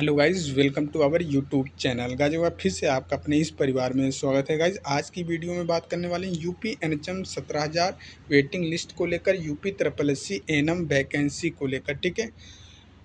Hello guys welcome to our YouTube channel guys फिर से आपका अपने इस परिवार में स्वागत है गाइस आज की वीडियो में बात करने वाले हैं यूपी एन एच एम सत्रह हज़ार वेटिंग लिस्ट को लेकर UP triple S C N M vacancy को लेकर ठीक है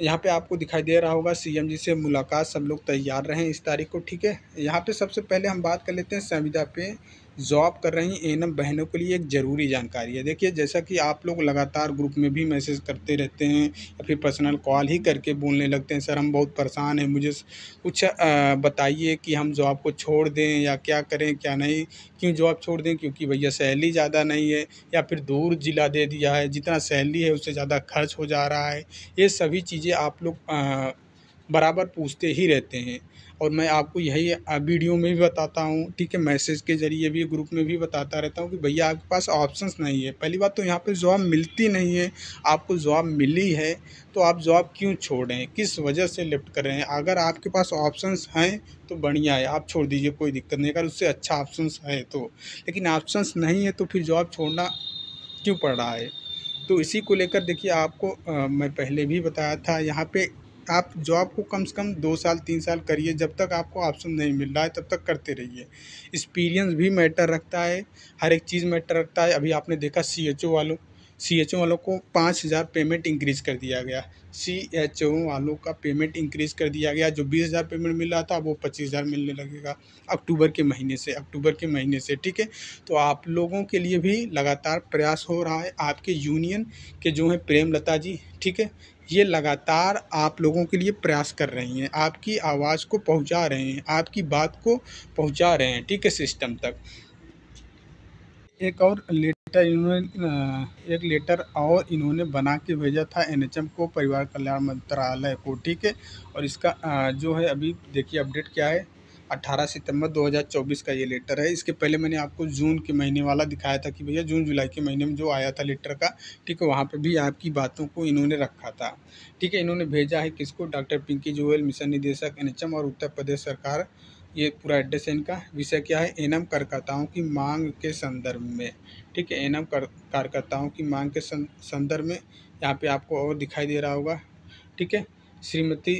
यहाँ पे आपको दिखाई दे रहा होगा सीएम जी से मुलाकात सब लोग तैयार रहें इस तारीख को ठीक है यहाँ पर सबसे पहले हम बात कर लेते हैं संविदा पे जॉब कर रही एनम बहनों के लिए एक ज़रूरी जानकारी है देखिए जैसा कि आप लोग लगातार ग्रुप में भी मैसेज करते रहते हैं या फिर पर्सनल कॉल ही करके बोलने लगते हैं सर हम बहुत परेशान हैं मुझे कुछ बताइए कि हम जॉब को छोड़ दें या क्या करें क्या नहीं क्यों जॉब छोड़ दें क्योंकि भैया सैलरी ज़्यादा नहीं है या फिर दूर ज़िला दे दिया है जितना सैलरी है उससे ज़्यादा खर्च हो जा रहा है ये सभी चीज़ें आप लोग बराबर पूछते ही रहते हैं और मैं आपको यही वीडियो में भी बताता हूँ ठीक है मैसेज के ज़रिए भी ग्रुप में भी बताता रहता हूँ कि भैया आपके पास ऑप्शंस नहीं है पहली बात तो यहाँ पर जॉब मिलती नहीं है आपको जॉब मिली है तो आप जॉब क्यों छोड़ें किस वजह से लिफ्ट कर रहे हैं अगर आपके पास ऑप्शंस हैं तो बढ़िया है आप छोड़ दीजिए कोई दिक्कत नहीं अगर उससे अच्छा ऑप्शंस है तो लेकिन ऑप्शंस नहीं है तो फिर जॉब छोड़ना क्यों पड़ रहा है तो इसी को लेकर देखिए आपको आ, मैं पहले भी बताया था यहाँ पे आप जॉब को कम से कम दो साल तीन साल करिए जब तक आपको ऑप्शन नहीं मिल रहा है तब तक करते रहिए एक्सपीरियंस भी मैटर रखता है हर एक चीज़ मैटर रखता है अभी आपने देखा सी एच ओ वालों सी एच ओ वालों को पाँच हज़ार पेमेंट इंक्रीज़ कर दिया गया सी एच ओ वालों का पेमेंट इंक्रीज़ कर दिया गया जो बीस हज़ार पेमेंट मिल रहा था वो पच्चीस हज़ार मिलने लगेगा अक्टूबर के महीने से अक्टूबर के महीने से ठीक है तो आप लोगों के लिए भी लगातार प्रयास हो रहा है आपके यूनियन के जो हैं प्रेम लता जी ठीक है ये लगातार आप लोगों के लिए प्रयास कर रही हैं आपकी आवाज़ को पहुंचा रहे हैं आपकी बात को पहुंचा रहे हैं ठीक है सिस्टम तक एक और लेटर इन्होंने एक लेटर और इन्होंने बना के भेजा था एनएचएम को परिवार कल्याण मंत्रालय को ठीक है और इसका जो है अभी देखिए अपडेट क्या है अट्ठारह सितंबर 2024 का ये लेटर है इसके पहले मैंने आपको जून के महीने वाला दिखाया था कि भैया जून जुलाई के महीने में जो आया था लेटर का ठीक है वहाँ पे भी आपकी बातों को इन्होंने रखा था ठीक है इन्होंने भेजा है किसको डॉक्टर पिंकी जोयल मिशन निदेशक एन और उत्तर प्रदेश सरकार ये पूरा एड्रेस है इनका विषय क्या है एम कार्यकर्ताओं की मांग के संदर्भ में ठीक है एन एम कार्यकर्ताओं की मांग के संदर्भ में यहाँ पे आपको और दिखाई दे रहा होगा ठीक है श्रीमती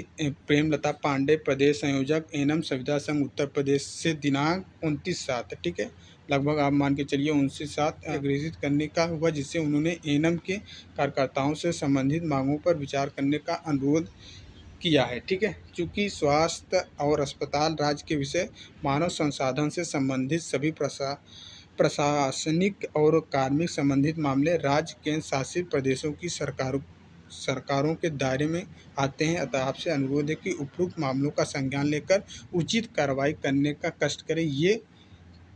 प्रेमलता पांडे प्रदेश संयोजक एनम सविता संघ उत्तर प्रदेश से दिनांक उनतीस सात ठीक है लगभग आप मान के चलिए उनसे सात हाँ। अग्रेजित करने का हुआ जिससे उन्होंने एनम के कार्यकर्ताओं से संबंधित मांगों पर विचार करने का अनुरोध किया है ठीक है चूँकि स्वास्थ्य और अस्पताल राज्य के विषय मानव संसाधन से संबंधित सभी प्रसा प्रशासनिक और कार्मिक संबंधित मामले राज्य केंद्र शासित प्रदेशों की सरकारों सरकारों के दायरे में आते हैं अतः आपसे अनुरोध है कि उपरोक्त मामलों का संज्ञान लेकर उचित कार्रवाई करने का कष्ट करें ये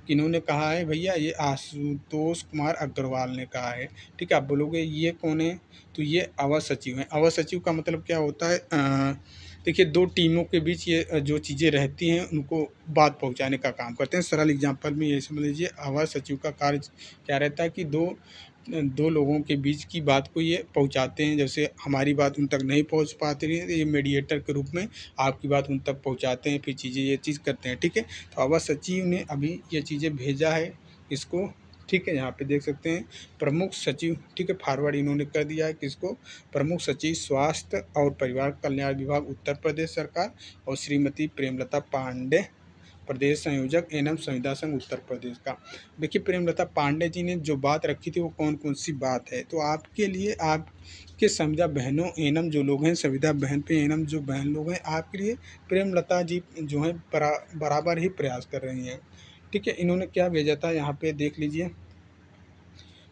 किन्होंने कहा है भैया ये आशुतोष कुमार अग्रवाल ने कहा है ठीक है आप बोलोगे ये कौन है तो ये अवर सचिव हैं अवर सचिव का मतलब क्या होता है देखिए दो टीमों के बीच ये जो चीज़ें रहती हैं उनको बात पहुंचाने का काम करते हैं सरल एग्जांपल में ये समझ लीजिए अवर सचिव का कार्य क्या रहता है कि दो दो लोगों के बीच की बात को ये पहुँचाते हैं जैसे हमारी बात उन तक नहीं पहुँच पाती है तो ये मेडिएटर के रूप में आपकी बात उन तक पहुँचाते हैं फिर चीज़ें ये चीज़ करते हैं ठीक है तो आवास सचिव ने अभी ये चीज़ें भेजा है इसको ठीक है यहाँ पे देख सकते हैं प्रमुख सचिव ठीक है फॉरवर्ड इन्होंने कर दिया है किसको प्रमुख सचिव स्वास्थ्य और परिवार कल्याण विभाग उत्तर प्रदेश सरकार और श्रीमती प्रेमलता पांडे प्रदेश संयोजक एनम संविदा संघ उत्तर प्रदेश का देखिए प्रेमलता पांडे जी ने जो बात रखी थी वो कौन कौन सी बात है तो आपके लिए आपके संविदा बहनों एनम जो लोग हैं संविदा बहन पे एनम जो बहन लोग हैं आपके लिए प्रेमलता जी जो हैं बराबर ही प्रयास कर रही हैं ठीक है इन्होंने क्या भेजा था यहाँ पे देख लीजिए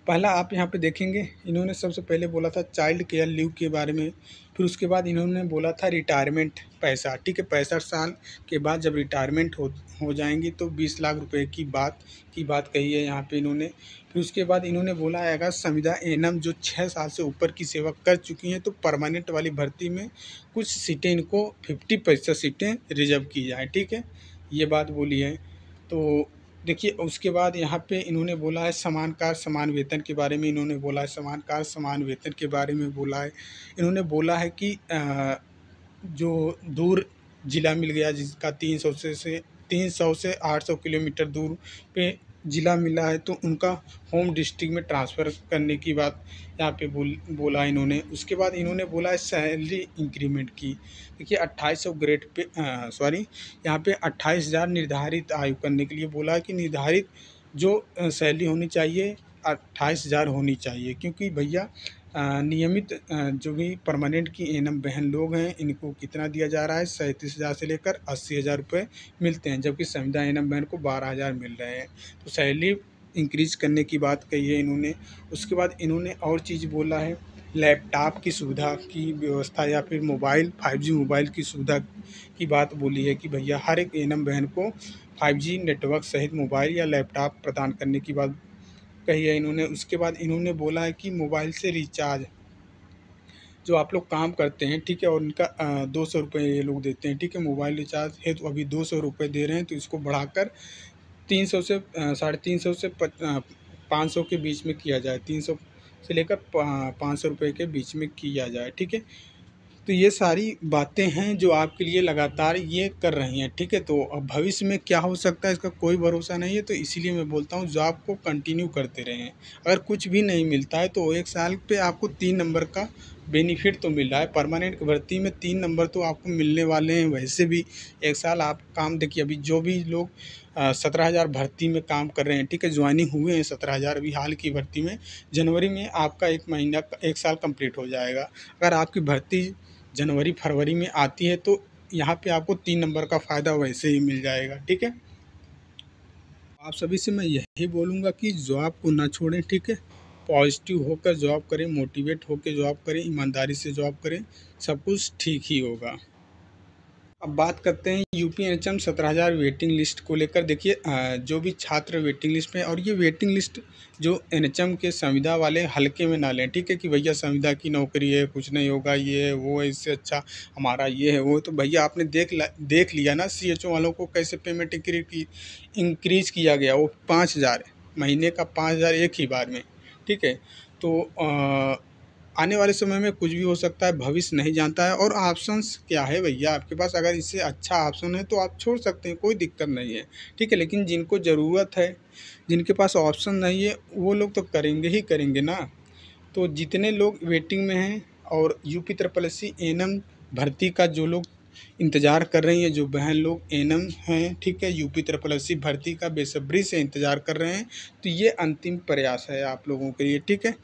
पहला आप यहाँ पे देखेंगे इन्होंने सबसे पहले बोला था चाइल्ड केयर लीव के बारे में फिर उसके बाद इन्होंने बोला था रिटायरमेंट पैसा ठीक है पैंसठ साल के बाद जब रिटायरमेंट हो हो जाएंगी तो बीस लाख रुपए की बात की बात कही है यहाँ पे इन्होंने फिर उसके बाद इन्होंने बोला आएगा संविदा एनम जो छः साल से ऊपर की सेवा कर चुकी हैं तो परमानेंट वाली भर्ती में कुछ सीटें इनको फिफ्टी सीटें रिजर्व की जाए ठीक है ये बात बोली है तो देखिए उसके बाद यहाँ पे इन्होंने बोला है समान कार्य समान वेतन के बारे में इन्होंने बोला है समान कार्य समान वेतन के बारे में बोला है इन्होंने बोला है कि जो दूर ज़िला मिल गया जिसका तीन सौ से से तीन सौ से आठ सौ किलोमीटर दूर पे ज़िला मिला है तो उनका होम डिस्ट्रिक्ट में ट्रांसफ़र करने की बात यहाँ पे बोल बोला इन्होंने उसके बाद इन्होंने बोला है सैलरी इंक्रीमेंट की देखिए अट्ठाईस सौ ग्रेड पे सॉरी यहाँ पे अट्ठाईस हज़ार निर्धारित आयु करने के लिए बोला कि निर्धारित जो सैलरी होनी चाहिए अट्ठाईस हज़ार होनी चाहिए क्योंकि भैया नियमित जो भी परमानेंट की एनम बहन लोग हैं इनको कितना दिया जा रहा है सैंतीस हज़ार से लेकर अस्सी हज़ार रुपये मिलते हैं जबकि संविदा एनम बहन को बारह हज़ार मिल रहे हैं तो सैलरी इंक्रीज करने की बात कही है इन्होंने उसके बाद इन्होंने और चीज़ बोला है लैपटॉप की सुविधा की व्यवस्था या फिर मोबाइल फाइव मोबाइल की सुविधा की बात बोली है कि भैया हर एक एन बहन को फाइव नेटवर्क सहित मोबाइल या लैपटॉप प्रदान करने की बात कही है इन्होंने उसके बाद इन्होंने बोला है कि मोबाइल से रिचार्ज जो आप लोग काम करते हैं ठीक है और इनका दो सौ रुपये ये लोग देते हैं ठीक है मोबाइल रिचार्ज है तो अभी दो सौ रुपये दे रहे हैं तो इसको बढ़ाकर तीन सौ से साढ़े तीन सौ से पाँच सौ के बीच में किया जाए तीन सौ से लेकर पाँच सौ रुपये के बीच में किया जाए ठीक है तो ये सारी बातें हैं जो आपके लिए लगातार ये कर रही हैं ठीक है तो अब भविष्य में क्या हो सकता है इसका कोई भरोसा नहीं है तो इसीलिए मैं बोलता हूँ जॉब को कंटिन्यू करते रहें अगर कुछ भी नहीं मिलता है तो एक साल पे आपको तीन नंबर का बेनिफिट तो मिल रहा है परमानेंट भर्ती में तीन नंबर तो आपको मिलने वाले हैं वैसे भी एक साल आप काम देखिए अभी जो भी लोग सत्रह हज़ार भर्ती में काम कर रहे हैं ठीक है ज्वाइनिंग हुए हैं सत्रह हज़ार अभी हाल की भर्ती में जनवरी में आपका एक महीना एक साल कंप्लीट हो जाएगा अगर आपकी भर्ती जनवरी फरवरी में आती है तो यहाँ पे आपको तीन नंबर का फ़ायदा वैसे ही मिल जाएगा ठीक है आप सभी से मैं यही बोलूँगा कि जॉब को ना छोड़ें ठीक है पॉजिटिव होकर जॉब करें मोटिवेट होकर जॉब करें ईमानदारी से जॉब करें सब कुछ ठीक ही होगा अब बात करते हैं यू पी एच एम सत्रह हज़ार वेटिंग लिस्ट को लेकर देखिए जो भी छात्र वेटिंग लिस्ट में और ये वेटिंग लिस्ट जो एन एच एम के संविधा वाले हल्के में ना लें ठीक है कि भैया संविधा की नौकरी है कुछ नहीं होगा ये है वो है इससे अच्छा हमारा ये है वो तो भैया आपने देख देख लिया ना सी एच ओ वालों को कैसे पेमेंट इंक्रीज किया गया वो पाँच हज़ार महीने का पाँच हज़ार एक ही बार में ठीक है तो आ, आने वाले समय में कुछ भी हो सकता है भविष्य नहीं जानता है और ऑप्शंस क्या है भैया आपके पास अगर इससे अच्छा ऑप्शन है तो आप छोड़ सकते हैं कोई दिक्कत नहीं है ठीक है लेकिन जिनको ज़रूरत है जिनके पास ऑप्शन नहीं है वो लोग तो करेंगे ही करेंगे ना तो जितने लोग वेटिंग में हैं और U P triple S C N भर्ती का जो लोग इंतज़ार कर रही हैं जो बहन लोग एनम हैं ठीक है यूपी त्रिपल एस भर्ती का बेसब्री से इंतज़ार कर रहे हैं तो ये अंतिम प्रयास है आप लोगों के लिए ठीक है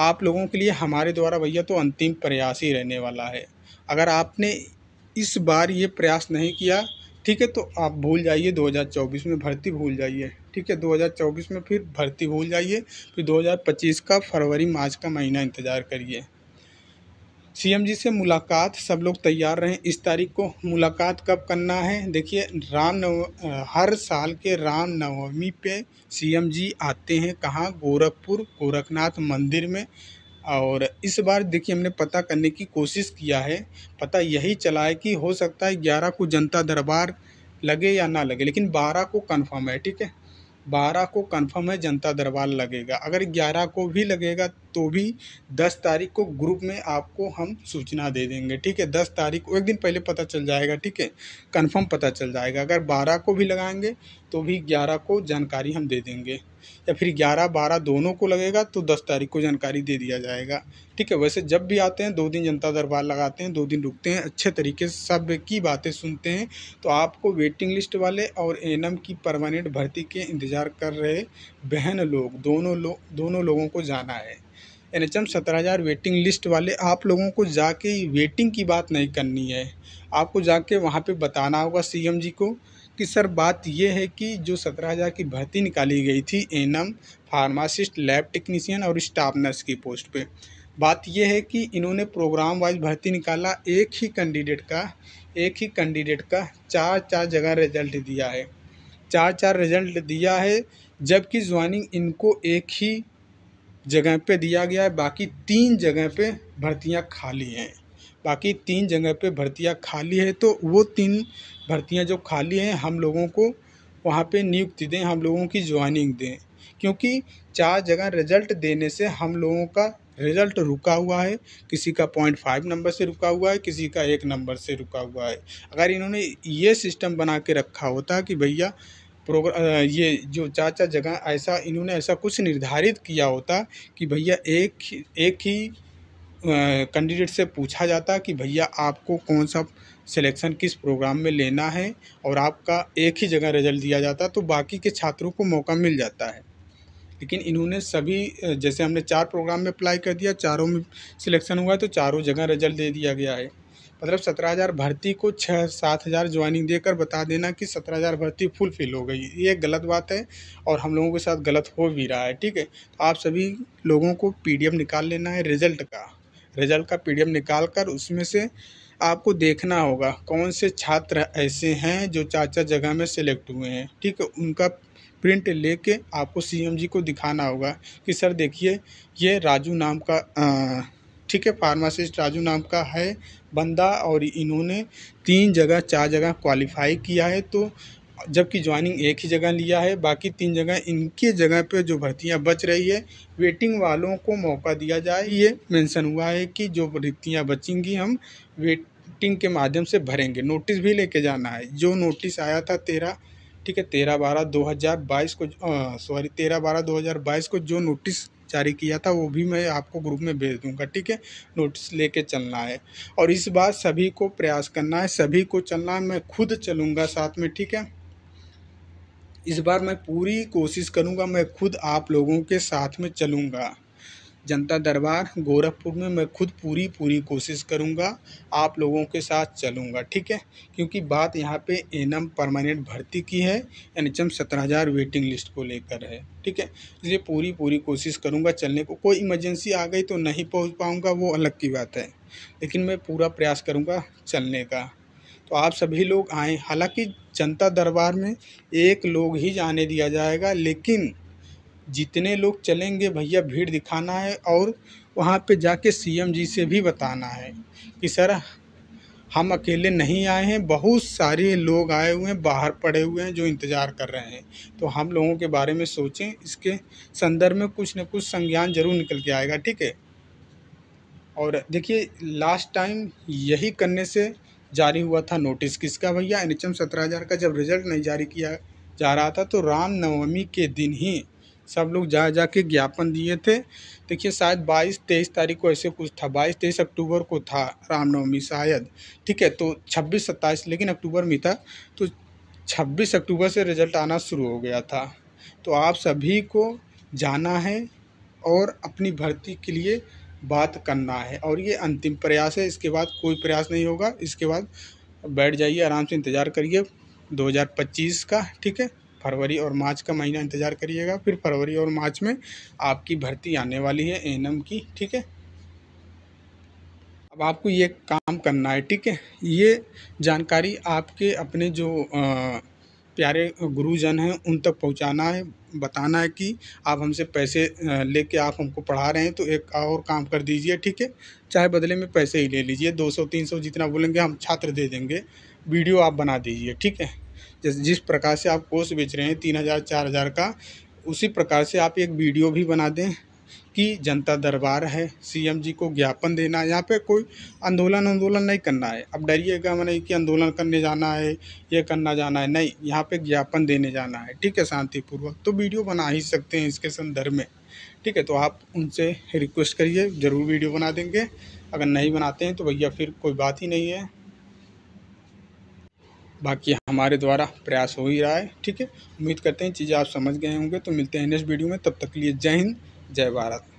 आप लोगों के लिए हमारे द्वारा भैया तो अंतिम प्रयास ही रहने वाला है अगर आपने इस बार ये प्रयास नहीं किया ठीक है तो आप भूल जाइए 2024 में भर्ती भूल जाइए ठीक है 2024 में फिर भर्ती भूल जाइए फिर 2025 का फरवरी मार्च का महीना इंतज़ार करिए सीएम जी से मुलाकात सब लोग तैयार रहें इस तारीख को मुलाकात कब करना है देखिए राम नव हर साल के राम नवमी पे सीएम जी आते हैं कहाँ गोरखपुर गोरखनाथ मंदिर में और इस बार देखिए हमने पता करने की कोशिश किया है पता यही चला है कि हो सकता है ग्यारह को जनता दरबार लगे या ना लगे लेकिन बारह को कन्फर्म है ठीक है बारह को कन्फर्म है जनता दरबार लगेगा अगर ग्यारह को भी लगेगा तो भी दस तारीख को ग्रुप में आपको हम सूचना दे देंगे ठीक है दस तारीख को एक दिन पहले पता चल जाएगा ठीक है कंफर्म पता चल जाएगा अगर बारह को भी लगाएंगे तो भी ग्यारह को जानकारी हम दे देंगे या फिर ग्यारह बारह दोनों को लगेगा तो दस तारीख को जानकारी दे दिया जाएगा ठीक है वैसे जब भी आते हैं दो दिन जनता दरबार लगाते हैं दो दिन रुकते हैं अच्छे तरीके से सब की बातें सुनते हैं तो आपको वेटिंग लिस्ट वाले और एनम की परमानेंट भर्ती के इंतज़ार कर रहे बहन लोग दोनों लोग दोनों लोगों को जाना है एन एच एम सत्रह हज़ार वेटिंग लिस्ट वाले आप लोगों को जाके वेटिंग की बात नहीं करनी है आपको जाके वहाँ पे बताना होगा सी एम जी को कि सर बात यह है कि जो सत्रह हज़ार की भर्ती निकाली गई थी एनम फार्मासिस्ट लैब टेक्नीशियन और स्टाफ नर्स की पोस्ट पे बात यह है कि इन्होंने प्रोग्राम वाइज भर्ती निकाला एक ही कैंडिडेट का एक ही कैंडिडेट का चार चार जगह रिजल्ट दिया है चार चार रिजल्ट दिया है जबकि ज्वाइनिंग इनको एक ही जगह पे दिया गया है बाकी तीन जगह पे भर्तियाँ खाली हैं बाकी तीन जगह पे भर्तियाँ खाली है तो वो तीन भर्तियाँ जो खाली हैं हम लोगों को वहाँ पे नियुक्ति दें हम लोगों की ज्वाइनिंग दें क्योंकि चार जगह रिजल्ट देने से हम लोगों का रिजल्ट रुका हुआ है किसी का पॉइंट फाइव नंबर से रुका हुआ है किसी का एक नंबर से रुका हुआ है अगर इन्होंने ये सिस्टम बना के रखा होता कि भैया प्रोग्राम ये जो चार चार जगह ऐसा इन्होंने ऐसा कुछ निर्धारित किया होता कि भैया एक एक ही कैंडिडेट से पूछा जाता कि भैया आपको कौन सा सिलेक्शन किस प्रोग्राम में लेना है और आपका एक ही जगह रिजल्ट दिया जाता तो बाकी के छात्रों को मौका मिल जाता है लेकिन इन्होंने सभी जैसे हमने चार प्रोग्राम में अप्लाई कर दिया चारों में सिलेक्शन हुआ तो चारों जगह रिजल्ट दे दिया गया है मतलब सत्रह हज़ार भर्ती को छः सात हज़ार ज्वाइनिंग देकर बता देना कि सत्रह हज़ार भर्ती फुलफिल हो गई ये गलत बात है और हम लोगों के साथ गलत हो भी रहा है ठीक है तो आप सभी लोगों को पी निकाल लेना है रिजल्ट का रिजल्ट का पी निकाल कर उसमें से आपको देखना होगा कौन से छात्र ऐसे हैं जो चार चार जगह में सेलेक्ट हुए हैं ठीक है उनका प्रिंट लेके आपको सीएमजी जी को दिखाना होगा कि सर देखिए ये राजू नाम का आ, ठीक है फार्मासिस्ट राजू नाम का है बंदा और इन्होंने तीन जगह चार जगह क्वालिफाई किया है तो जबकि ज्वाइनिंग एक ही जगह लिया है बाकी तीन जगह इनके जगह पे जो भर्तियां बच रही है वेटिंग वालों को मौका दिया जाए ये मेंशन हुआ है कि जो भर्तियां बचेंगी हम वेटिंग के माध्यम से भरेंगे नोटिस भी लेके जाना है जो नोटिस आया था तेरह ठीक है तेरह बारह दो हज़ार बाईस को सॉरी तेरह बारह दो हज़ार बाईस को जो नोटिस जारी किया था वो भी मैं आपको ग्रुप में भेज दूंगा ठीक है नोटिस लेके चलना है और इस बार सभी को प्रयास करना है सभी को चलना है मैं खुद चलूँगा साथ में ठीक है इस बार मैं पूरी कोशिश करूँगा मैं खुद आप लोगों के साथ में चलूँगा जनता दरबार गोरखपुर में मैं खुद पूरी पूरी कोशिश करूँगा आप लोगों के साथ चलूंगा ठीक है क्योंकि बात यहाँ पे एनम परमानेंट भर्ती की है एन एच एम सत्रह हज़ार वेटिंग लिस्ट को लेकर है ठीक है इसलिए पूरी पूरी कोशिश करूँगा चलने को कोई इमरजेंसी आ गई तो नहीं पहुँच पाऊँगा वो अलग की बात है लेकिन मैं पूरा प्रयास करूँगा चलने का तो आप सभी लोग आएँ हालाँकि जनता दरबार में एक लोग ही जाने दिया जाएगा लेकिन जितने लोग चलेंगे भैया भीड़ दिखाना है और वहाँ पे जाके सी एम जी से भी बताना है कि सर हम अकेले नहीं आए हैं बहुत सारे लोग आए हुए हैं बाहर पड़े हुए हैं जो इंतज़ार कर रहे हैं तो हम लोगों के बारे में सोचें इसके संदर्भ में कुछ ना कुछ संज्ञान जरूर निकल के आएगा ठीक है और देखिए लास्ट टाइम यही करने से जारी हुआ था नोटिस किसका भैया एन एच एम सत्रह हज़ार का जब रिज़ल्ट नहीं जारी किया जा रहा था तो रामनवमी के दिन ही सब लोग जा जा के ज्ञापन दिए थे देखिए शायद बाईस तेईस तारीख को ऐसे कुछ था बाईस तेईस अक्टूबर को था रामनवमी शायद ठीक है तो छब्बीस सत्ताईस लेकिन अक्टूबर में था तो छब्बीस अक्टूबर से रिजल्ट आना शुरू हो गया था तो आप सभी को जाना है और अपनी भर्ती के लिए बात करना है और ये अंतिम प्रयास है इसके बाद कोई प्रयास नहीं होगा इसके बाद बैठ जाइए आराम से इंतज़ार करिए 2025 का ठीक है फरवरी और मार्च का महीना इंतज़ार करिएगा फिर फरवरी और मार्च में आपकी भर्ती आने वाली है एन की ठीक है अब आपको ये काम करना है ठीक है ये जानकारी आपके अपने जो आ, प्यारे गुरुजन हैं उन तक पहुंचाना है बताना है कि आप हमसे पैसे लेके आप हमको पढ़ा रहे हैं तो एक और काम कर दीजिए ठीक है चाहे बदले में पैसे ही ले लीजिए 200 300 जितना बोलेंगे हम छात्र दे देंगे वीडियो आप बना दीजिए ठीक है जैसे जिस प्रकार से आप कोर्स बेच रहे हैं तीन हज़ार चार हज़ार का उसी प्रकार से आप एक वीडियो भी बना दें कि जनता दरबार है सीएम जी को ज्ञापन देना है यहाँ पे कोई आंदोलन आंदोलन नहीं करना है अब डरिएगा नहीं कि आंदोलन करने जाना है ये करना जाना है नहीं यहाँ पे ज्ञापन देने जाना है ठीक है शांतिपूर्वक तो वीडियो बना ही सकते हैं इसके संदर्भ में ठीक है तो आप उनसे रिक्वेस्ट करिए ज़रूर वीडियो बना देंगे अगर नहीं बनाते हैं तो भैया फिर कोई बात ही नहीं है बाकी हमारे द्वारा प्रयास हो ही रहा है ठीक है उम्मीद करते हैं चीज़ें आप समझ गए होंगे तो मिलते हैं नेक्स्ट वीडियो में तब तक के लिए जय हिंद जय भारत